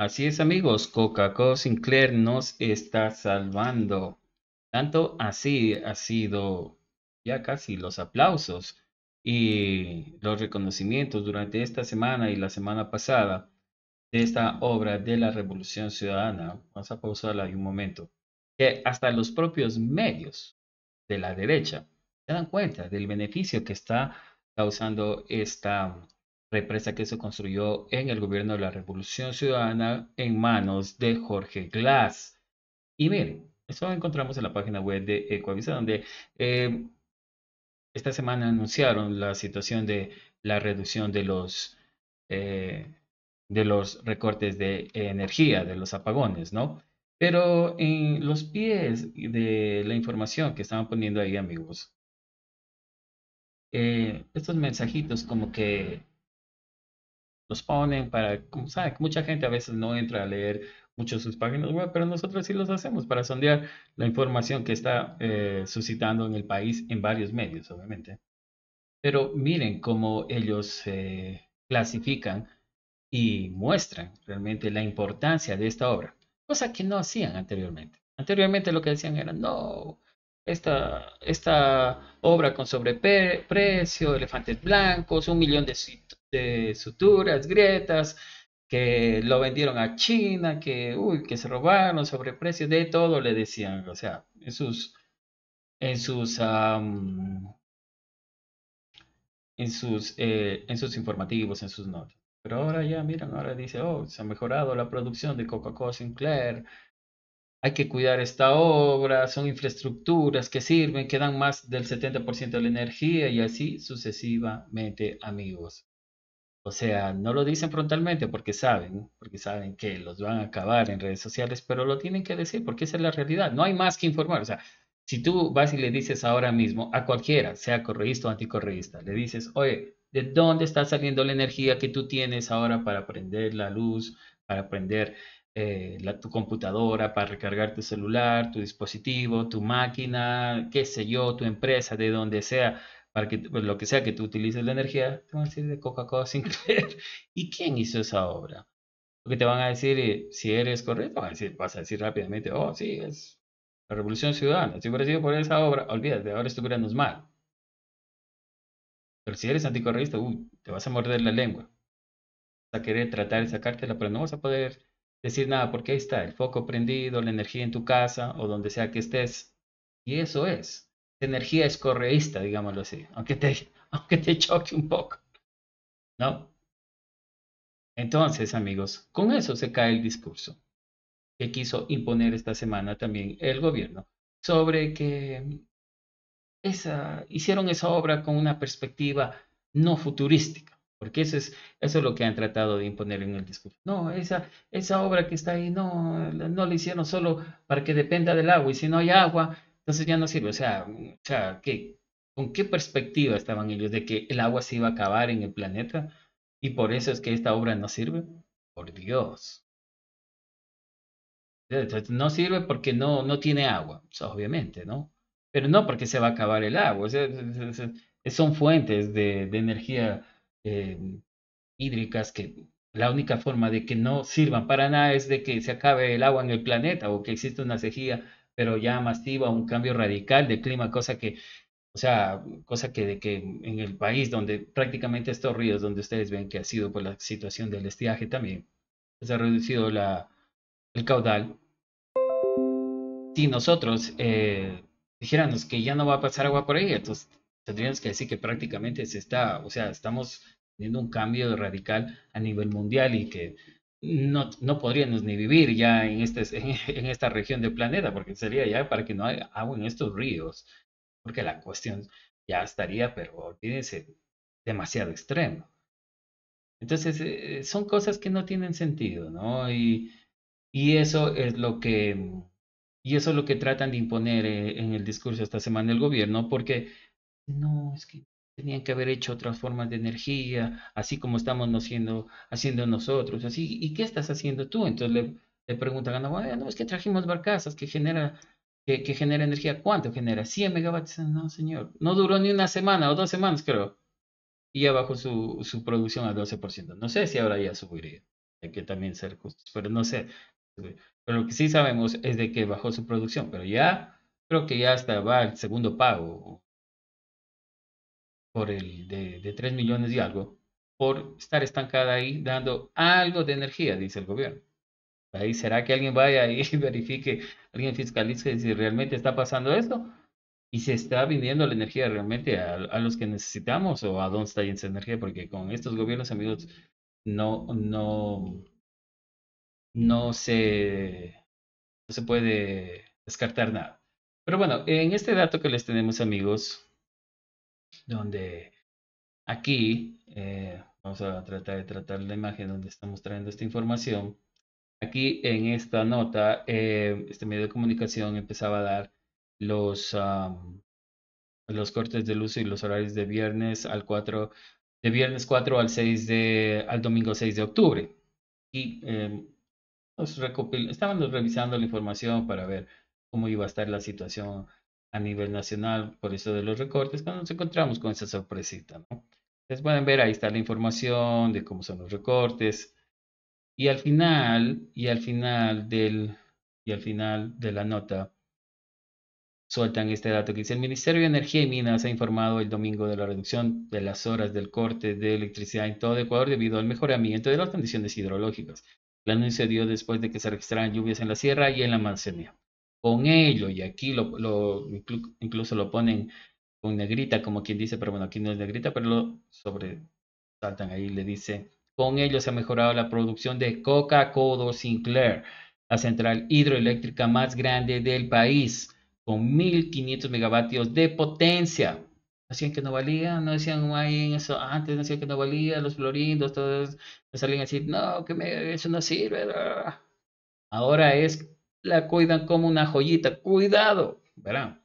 Así es amigos, Coca-Cola Sinclair nos está salvando. Tanto así ha sido ya casi los aplausos y los reconocimientos durante esta semana y la semana pasada de esta obra de la Revolución Ciudadana. Vamos a pausarla un momento. Que hasta los propios medios de la derecha se dan cuenta del beneficio que está causando esta represa que se construyó en el gobierno de la Revolución Ciudadana en manos de Jorge Glass. Y miren, eso lo encontramos en la página web de Ecoavisa, donde eh, esta semana anunciaron la situación de la reducción de los, eh, de los recortes de energía, de los apagones, ¿no? Pero en los pies de la información que estaban poniendo ahí, amigos, eh, estos mensajitos como que los ponen para, como saben, mucha gente a veces no entra a leer mucho sus páginas web, pero nosotros sí los hacemos para sondear la información que está eh, suscitando en el país en varios medios, obviamente. Pero miren cómo ellos clasifican y muestran realmente la importancia de esta obra, cosa que no hacían anteriormente. Anteriormente lo que decían era, no, esta, esta obra con sobreprecio, elefantes blancos, un millón de de suturas, grietas, que lo vendieron a China, que, que se robaron sobreprecios, de todo le decían, o sea, en sus, en sus, en sus, eh, en sus informativos, en sus notas. Pero ahora ya, miran, ahora dice, oh, se ha mejorado la producción de Coca-Cola Sinclair, hay que cuidar esta obra, son infraestructuras que sirven, que dan más del 70% de la energía y así sucesivamente, amigos. O sea, no lo dicen frontalmente porque saben, porque saben que los van a acabar en redes sociales, pero lo tienen que decir porque esa es la realidad. No hay más que informar. O sea, si tú vas y le dices ahora mismo a cualquiera, sea correísta o anticorreísta, le dices, oye, ¿de dónde está saliendo la energía que tú tienes ahora para prender la luz, para prender eh, tu computadora, para recargar tu celular, tu dispositivo, tu máquina, qué sé yo, tu empresa, de donde sea? para que pues, lo que sea que tú utilices la energía, te van a decir de Coca-Cola sin creer. ¿Y quién hizo esa obra? Porque te van a decir, eh, si eres correcto, vas a decir, rápidamente, oh, sí, es la Revolución Ciudadana. Si hubiera sido por esa obra, olvídate, ahora es mal. Pero si eres anticorreísta, te vas a morder la lengua. Vas a querer tratar de sacártela, pero no vas a poder decir nada porque ahí está el foco prendido, la energía en tu casa o donde sea que estés. Y eso es energía es correísta, digámoslo así, aunque te, aunque te choque un poco, ¿no? Entonces, amigos, con eso se cae el discurso que quiso imponer esta semana también el gobierno sobre que esa, hicieron esa obra con una perspectiva no futurística, porque eso es, eso es lo que han tratado de imponer en el discurso. No, esa, esa obra que está ahí no, no la hicieron solo para que dependa del agua, y si no hay agua, entonces ya no sirve, o sea, mm, o sea ¿qué, ¿con qué perspectiva estaban ellos de que el agua se iba a acabar en el planeta y por eso es que esta obra no sirve? Por Dios. Eh, no sirve porque no, no tiene agua, obviamente, ¿no? Pero no porque se va a acabar el agua, son fuentes de, de energía eh, hídricas que la única forma de que no sirvan para nada es de que se acabe el agua en el planeta o que exista una sequía pero ya masiva, un cambio radical de clima, cosa que, o sea, cosa que, de que en el país donde prácticamente estos ríos, donde ustedes ven que ha sido por pues, la situación del estiaje también, pues, se ha reducido la, el caudal. Si nosotros eh, dijéramos que ya no va a pasar agua por ahí, entonces tendríamos que decir que prácticamente se está, o sea, estamos teniendo un cambio radical a nivel mundial y que no, podríamos ni vivir ya en, este, en esta región del planeta, porque sería ya para que no haya agua en estos ríos, porque la cuestión ya estaría, pero olvídense, demasiado extremo. Entonces, eh, son cosas que no tienen sentido, ¿no? Y, eso es lo que, y eso es lo que tratan de imponer eh, en el discurso esta semana el gobierno, porque no, es que tenían que haber hecho otras formas de energía, así como estamos haciendo, haciendo nosotros, así, ¿y qué estás haciendo tú? Entonces le, le preguntan a no, es que trajimos barcazas que genera, que, genera energía, ¿cuánto genera? 100 megavatios, no señor, no duró ni una semana o dos semanas creo, y ya bajó su, su producción al 12%, no sé si ahora ya subiría, hay que también ser justos, pero no sé, pero lo que sí sabemos es de que bajó su producción, pero ya creo que ya hasta va el segundo pago, por el de, de 3 millones y algo por estar estancada ahí dando algo de energía, dice el gobierno. Ahí será que alguien vaya y verifique, alguien fiscalice si realmente está pasando esto y se está viniendo la energía realmente a, los que necesitamos o a dónde está yendo esa energía, porque con estos gobiernos, amigos, no, no, no se, no se puede descartar nada. Pero bueno, en este dato que les tenemos, amigos, donde aquí, eh, vamos a tratar de tratar la imagen donde estamos trayendo esta información, aquí en esta nota, eh, este medio de comunicación empezaba a dar los, los cortes de luz y los horarios de viernes al 4, de viernes 4 al 6 de, al domingo 6 de octubre. Y em, nos estábamos revisando la información para ver cómo iba a estar la situación a nivel nacional por eso de los recortes, cuando nos encontramos con esa sorpresita, ¿no? Ustedes pueden ver, ahí está la información de cómo son los recortes. Y al final, y al final del, y al final de la nota, sueltan este dato que dice, el Ministerio de Energía y Minas ha informado el domingo de la reducción de las horas del corte de electricidad en todo Ecuador debido al mejoramiento de las condiciones hidrológicas. La anuncio dio después de que se registraran lluvias en la sierra y en la Mancenía con ello, y aquí lo, incluso lo ponen con negrita, como quien dice, pero bueno, aquí no es negrita, pero lo sobresaltan ahí, le dice, con ello se ha mejorado la producción de Coca-Cola Sinclair, la central hidroeléctrica más grande del país, con 1.500 megavatios de potencia. Decían que no valía, no decían ahí en eso, antes ¿No decían que no valía, los florindos, todos salían a decir, no, que eso no sirve. Ahora es la cuidan como una joyita. Cuidado, verán.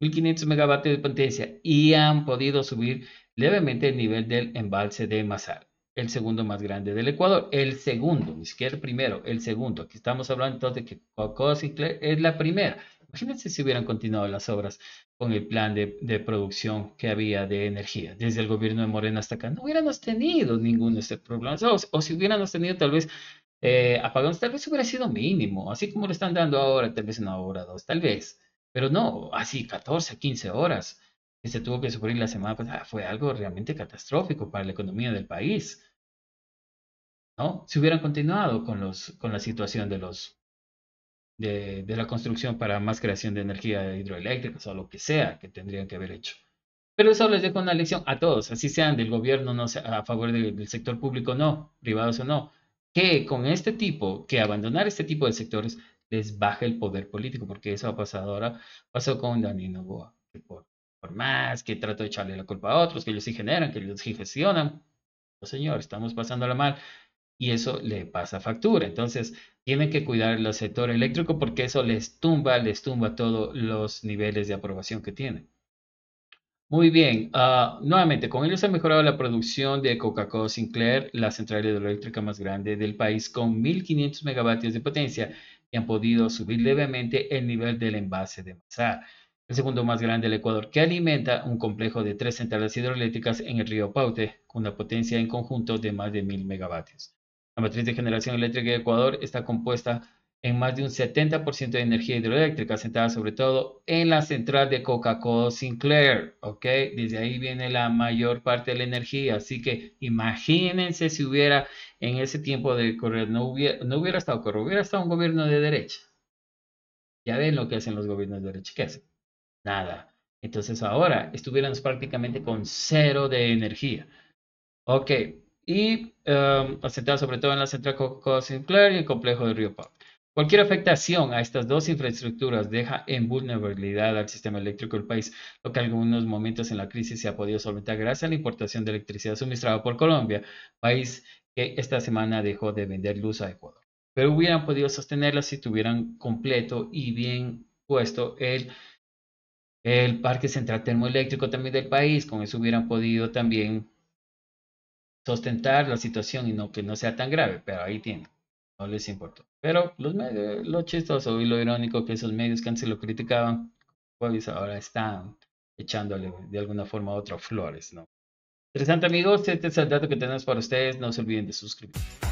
1500 megavatios de potencia y han podido subir levemente el nivel del embalse de Mazar, el segundo más grande del Ecuador. El segundo, ni siquiera el primero, el segundo. Aquí estamos hablando entonces de que Sinclair es la primera. Imagínense si hubieran continuado las obras con el plan de, producción que había de energía desde el gobierno de Morena hasta acá. No hubiéramos tenido ninguno de estos problemas. O, o si hubiéramos tenido tal vez eh, tal vez hubiera sido mínimo, así como lo están dando ahora, tal vez una hora, dos, tal vez, pero no, así 14, 15 horas que se tuvo que sufrir la semana pasada ah, fue algo realmente catastrófico para la economía del país. ¿No? Si hubieran continuado con, los, con la situación de los de, de, la construcción para más creación de energía hidroeléctrica o lo que sea que tendrían que haber hecho. Pero eso les dejo una lección a todos, así sean del gobierno, no a favor del, del sector público, no, privados o no que con este tipo, que abandonar este tipo de sectores les baja el poder político, porque eso ha pasado ahora, pasó con Danilo Boa, que por, más que trato de echarle la culpa a otros, que ellos sí generan, que ellos sí gestionan, no señor, estamos pasándolo mal y eso le pasa factura. Entonces, tienen que cuidar el sector eléctrico porque eso les tumba, les tumba todos los niveles de aprobación que tienen. Muy bien, ah, nuevamente, con ellos se ha mejorado la producción de Coca-Cola Sinclair, la central hidroeléctrica más grande del país, con 1.500 megavatios de potencia y han podido subir levemente el nivel del envase de Mazar, el segundo más grande del Ecuador, que alimenta un complejo de tres centrales hidroeléctricas en el río Paute, con una potencia en conjunto de más de 1.000 megavatios. La matriz de generación eléctrica de Ecuador está compuesta en más de un 70% de energía hidroeléctrica, sentada sobre todo en la central de Coca-Cola Sinclair, ¿ok? Desde ahí viene la mayor parte de la energía, así que imagínense si hubiera en ese tiempo de correr, no hubiera, estado correr, hubiera estado un gobierno de derecha. Ya ven lo que hacen los gobiernos de derecha, ¿qué hacen? Nada. Entonces ahora estuviéramos prácticamente con cero de energía. Ok, y em, sentada sobre todo en la central Coca-Cola Sinclair y el complejo de Río Pau. Cualquier afectación a estas dos infraestructuras deja en vulnerabilidad al sistema eléctrico del país, lo que en algunos momentos en la crisis se ha podido solventar gracias a la importación de electricidad suministrada por Colombia, país que esta semana dejó de vender luz a Ecuador. Pero hubieran podido sostenerla si tuvieran completo y bien puesto el parque central termoeléctrico también del país, con eso hubieran podido también sostentar la situación y no que no sea tan grave, pero ahí tienen les importó. Pero los medios, lo chistoso y lo irónico que esos medios que antes lo criticaban, pues ahora están echándole de alguna forma u otra flores, ¿no? Interesante amigos, este es el dato que tenemos para ustedes, no se olviden de suscribirse.